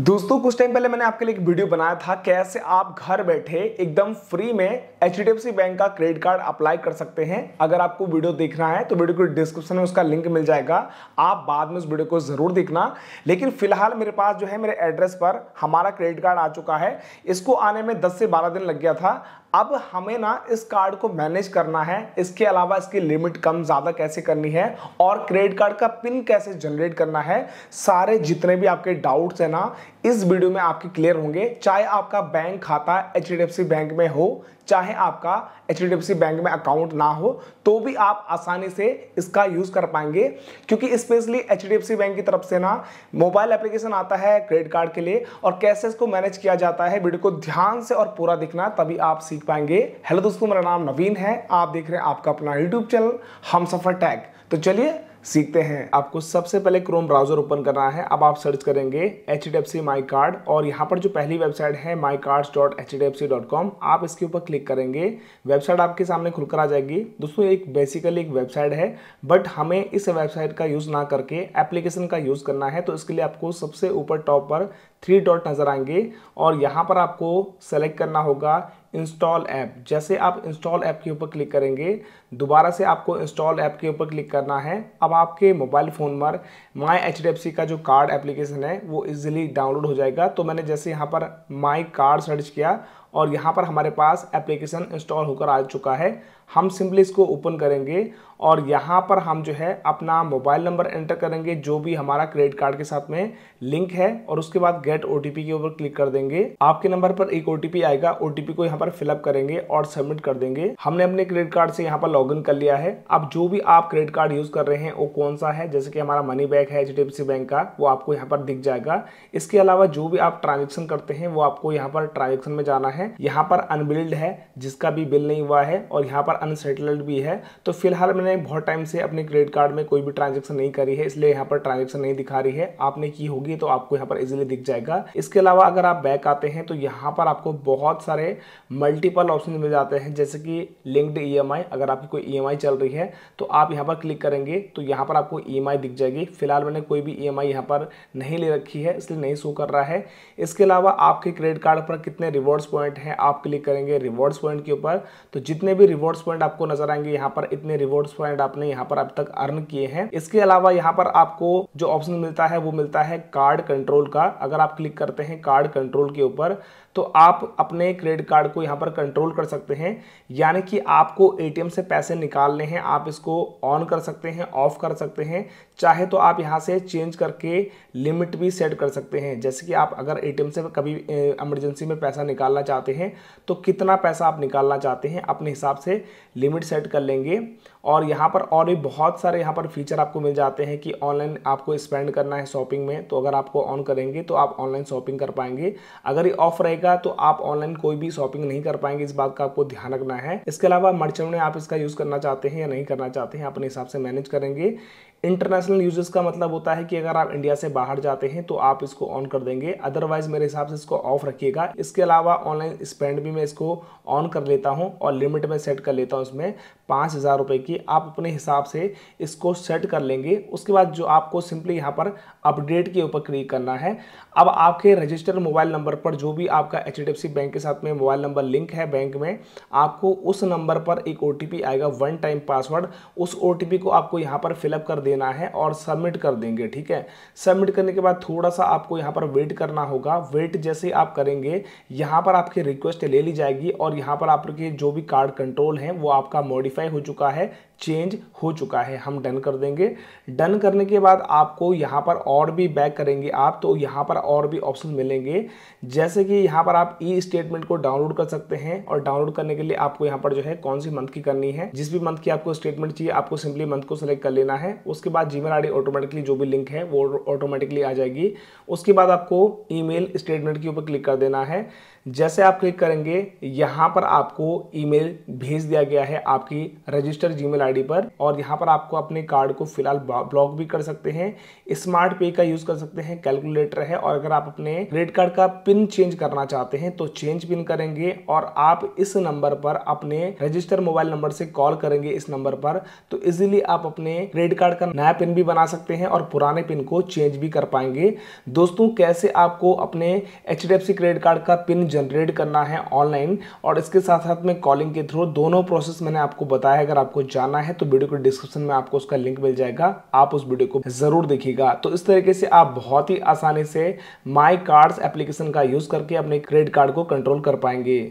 दोस्तों कुछ टाइम पहले मैंने आपके लिए एक वीडियो बनाया था कैसे आप घर बैठे एकदम फ्री में एच बैंक का क्रेडिट कार्ड अप्लाई कर सकते हैं अगर आपको वीडियो देखना है तो वीडियो को डिस्क्रिप्शन में उसका लिंक मिल जाएगा आप बाद में उस वीडियो को जरूर देखना लेकिन फिलहाल मेरे पास जो है मेरे एड्रेस पर हमारा क्रेडिट कार्ड आ चुका है इसको आने में दस से बारह दिन लग गया था अब हमें ना इस कार्ड को मैनेज करना है इसके अलावा इसकी लिमिट कम ज़्यादा कैसे करनी है और क्रेडिट कार्ड का पिन कैसे जनरेट करना है सारे जितने भी आपके डाउट्स हैं ना इस वीडियो में आपके क्लियर होंगे चाहे आपका बैंक खाता एच बैंक में हो चाहे आपका एच बैंक में अकाउंट ना हो तो भी आप आसानी से इसका यूज़ कर पाएंगे क्योंकि स्पेशली एच बैंक की तरफ से ना मोबाइल एप्लीकेशन आता है क्रेडिट कार्ड के लिए और कैसे इसको मैनेज किया जाता है वीडियो को ध्यान से और पूरा दिखना तभी आप सीख सीख पाएंगे हेलो दोस्तों मेरा नाम नवीन है आप देख रहे हैं आपका अपना यूट्यूब चैनल हम सफ़र टैग तो चलिए सीखते हैं आपको सबसे पहले क्रोम ब्राउजर ओपन करना है अब आप सर्च करेंगे एच डी माई कार्ड और यहाँ पर जो पहली वेबसाइट है my cards dot H D F C dot com आप इसके ऊपर क्लिक करेंगे वेबसाइट आपके सामने खुलकर आ जाएगी दोस्तों एक बेसिकली एक वेबसाइट है बट हमें इस वेबसाइट का यूज़ ना करके एप्लीकेशन का यूज़ करना है तो इसके लिए आपको सबसे ऊपर टॉप पर थ्री डॉट नज़र आएंगे और यहाँ पर आपको सेलेक्ट करना होगा इंस्टॉल ऐप जैसे आप इंस्टॉल ऐप के ऊपर क्लिक करेंगे दोबारा से आपको इंस्टॉल ऐप के ऊपर क्लिक करना है अब आपके मोबाइल फ़ोन पर माई एच का जो कार्ड एप्लीकेशन है वो इजीली डाउनलोड हो जाएगा तो मैंने जैसे यहाँ पर माई कार्ड सर्च किया और यहाँ पर हमारे पास एप्लीकेशन इंस्टॉल होकर आ चुका है हम सिंपली इसको ओपन करेंगे और यहाँ पर हम जो है अपना मोबाइल नंबर एंटर करेंगे जो भी हमारा क्रेडिट कार्ड के साथ में लिंक है और उसके बाद गेट ओटीपी के ऊपर क्लिक कर देंगे आपके नंबर पर एक ओटीपी आएगा ओटीपी को यहाँ पर फिलअप करेंगे और सबमिट कर देंगे हमने अपने क्रेडिट कार्ड से यहाँ पर लॉग कर लिया है अब जो भी आप क्रेडिट कार्ड यूज कर रहे हैं वो कौन सा है जैसे कि हमारा मनी बैग है एच बैंक का वो आपको यहाँ पर दिख जाएगा इसके अलावा जो भी आप ट्रांजेक्शन करते हैं वो आपको यहाँ पर ट्रांजेक्शन में जाना है है यहाँ पर अनबिल्ड है जिसका भी बिल नहीं हुआ है और यहाँ पर अनसेटल्ड भी है तो फिलहाल मैंने बहुत टाइम से अपने क्रेडिट कार्ड में कोई भी ट्रांजेक्शन नहीं करी है इसलिए यहाँ पर ट्रांजेक्शन नहीं दिखा रही है आपने की होगी तो आपको यहाँ पर इजिली दिख जाएगा इसके अलावा अगर आप बैक आते हैं तो यहाँ पर आपको बहुत सारे मल्टीपल ऑप्शन मिल जाते हैं जैसे कि लिंक्ड ई e अगर आपकी कोई ई e चल रही है तो आप यहाँ पर क्लिक करेंगे तो यहाँ पर आपको ई e दिख जाएगी फिलहाल मैंने कोई भी ई एम पर नहीं ले रखी है इसलिए नहीं शो कर रहा है इसके अलावा आपके क्रेडिट कार्ड पर कितने रिवॉर्ड्स पॉइंट पॉइंट है आप क्लिक करेंगे रिवॉर्ड्स पॉइंट के ऊपर तो जितने भी रिवॉर्ड्स पॉइंट आपको नजर आएंगे यहाँ पर इतने रिवॉर्ड्स पॉइंट आपने यहाँ पर अब तक अर्न किए हैं इसके अलावा यहाँ पर आपको जो ऑप्शन मिलता है वो मिलता है कार्ड कंट्रोल का अगर आप क्लिक करते हैं कार्ड कंट्रोल के ऊपर तो आप अपने क्रेडिट कार्ड को यहाँ पर कंट्रोल कर सकते हैं यानी कि आपको एटीएम से पैसे निकालने हैं आप इसको ऑन कर सकते हैं ऑफ कर सकते हैं चाहे तो आप यहाँ से चेंज करके लिमिट भी सेट कर सकते हैं जैसे कि आप अगर एटीएम से कभी इमरजेंसी में पैसा निकालना चाहते हैं तो कितना पैसा आप निकालना चाहते हैं अपने हिसाब से लिमिट सेट कर लेंगे और यहाँ पर और भी बहुत सारे यहाँ पर फीचर आपको मिल जाते हैं कि ऑनलाइन आपको स्पेंड करना है शॉपिंग में तो अगर आपको ऑन करेंगे तो आप ऑनलाइन शॉपिंग कर पाएंगे अगर ये ऑफ रहेगा तो आप ऑनलाइन कोई भी शॉपिंग नहीं कर पाएंगे इस बात का आपको ध्यान रखना है इसके अलावा मर्चेंट में आप इसका यूज़ करना चाहते हैं या नहीं करना चाहते हैं अपने हिसाब से मैनेज करेंगे इंटरनेशनल यूजर्स का मतलब होता है कि अगर आप इंडिया से बाहर जाते हैं तो आप इसको ऑन कर देंगे अदरवाइज मेरे हिसाब से इसको ऑफ रखिएगा इसके अलावा ऑनलाइन स्पेंड भी मैं इसको ऑन कर लेता हूँ और लिमिट में सेट कर लेता हूँ इसमें पाँच हज़ार रुपये की आप अपने हिसाब से इसको सेट कर लेंगे उसके बाद जो आपको सिंपली यहाँ पर अपडेट के ऊपर क्लिक करना है अब आपके रजिस्टर्ड मोबाइल नंबर पर जो भी आपका एच बैंक के साथ में मोबाइल नंबर लिंक है बैंक में आपको उस नंबर पर एक ओ आएगा वन टाइम पासवर्ड उस ओ को आपको यहाँ पर फिलअप कर देना देना है और सबमिट कर देंगे ठीक है सबमिट करने के बाद थोड़ा सा आपको यहाँ पर वेट करना होगा वेट जैसे आप करेंगे यहाँ पर आपकी रिक्वेस्ट ले ली जाएगी और यहाँ पर आपके जो भी कार्ड कंट्रोल हैं वो आपका मॉडिफाई हो चुका है चेंज हो चुका है हम डन कर देंगे डन करने के बाद आपको यहाँ पर और भी बैक करेंगे आप तो यहाँ पर और भी ऑप्शन मिलेंगे जैसे कि यहाँ पर आप ई स्टेटमेंट को डाउनलोड कर सकते हैं और डाउनलोड करने के लिए आपको यहाँ पर जो है कौन सी मंथ की करनी है जिस भी मंथ की आपको स्टेटमेंट चाहिए आपको सिंपली मंथ को सिलेक्ट कर लेना है उसके उसके बाद जीमेल आईडी ऑटोमेटिकली जो भी लिंक है वो ऑटोमेटिकली आ जाएगी उसके बाद आपको ईमेल स्टेटमेंट के ऊपर क्लिक कर देना है जैसे आप क्लिक करेंगे यहाँ पर आपको ईमेल भेज दिया गया है आपकी रजिस्टर जीमेल आईडी पर और यहाँ पर आपको अपने कार्ड को फिलहाल ब्लॉक भी कर सकते हैं स्मार्ट पे का यूज़ कर सकते हैं कैलकुलेटर है और अगर आप अपने क्रेडिट कार्ड का पिन चेंज करना चाहते हैं तो चेंज पिन करेंगे और आप इस नंबर पर अपने रजिस्टर मोबाइल नंबर से कॉल करेंगे इस नंबर पर तो इजीली आप अपने क्रेडिट कार्ड का जाकर नया पिन भी बना सकते हैं और पुराने पिन को चेंज भी कर पाएंगे दोस्तों कैसे आपको अपने एच क्रेडिट कार्ड का पिन जनरेट करना है ऑनलाइन और इसके साथ साथ में कॉलिंग के थ्रू दोनों प्रोसेस मैंने आपको बताया अगर आपको जाना है तो वीडियो के डिस्क्रिप्शन में आपको उसका लिंक मिल जाएगा आप उस वीडियो को जरूर देखिएगा तो इस तरीके से आप बहुत ही आसानी से माई कार्ड्स एप्लीकेशन का यूज करके अपने क्रेडिट कार्ड को कंट्रोल कर पाएंगे